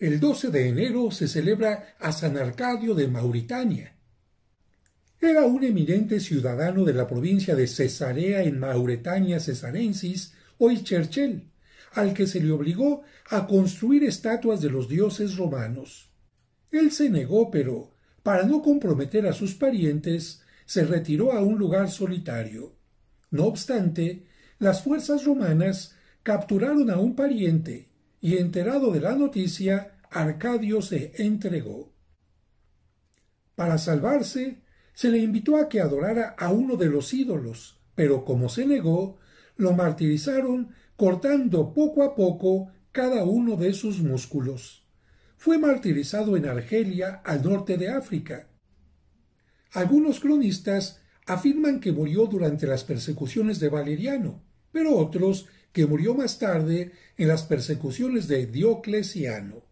El 12 de enero se celebra a San Arcadio de Mauritania. Era un eminente ciudadano de la provincia de Cesarea en Mauretania cesarensis, hoy Cherchel, al que se le obligó a construir estatuas de los dioses romanos. Él se negó, pero, para no comprometer a sus parientes, se retiró a un lugar solitario. No obstante, las fuerzas romanas capturaron a un pariente, y enterado de la noticia, Arcadio se entregó. Para salvarse, se le invitó a que adorara a uno de los ídolos, pero como se negó, lo martirizaron cortando poco a poco cada uno de sus músculos. Fue martirizado en Argelia, al norte de África. Algunos cronistas afirman que murió durante las persecuciones de Valeriano, pero otros que murió más tarde en las persecuciones de Diocleciano.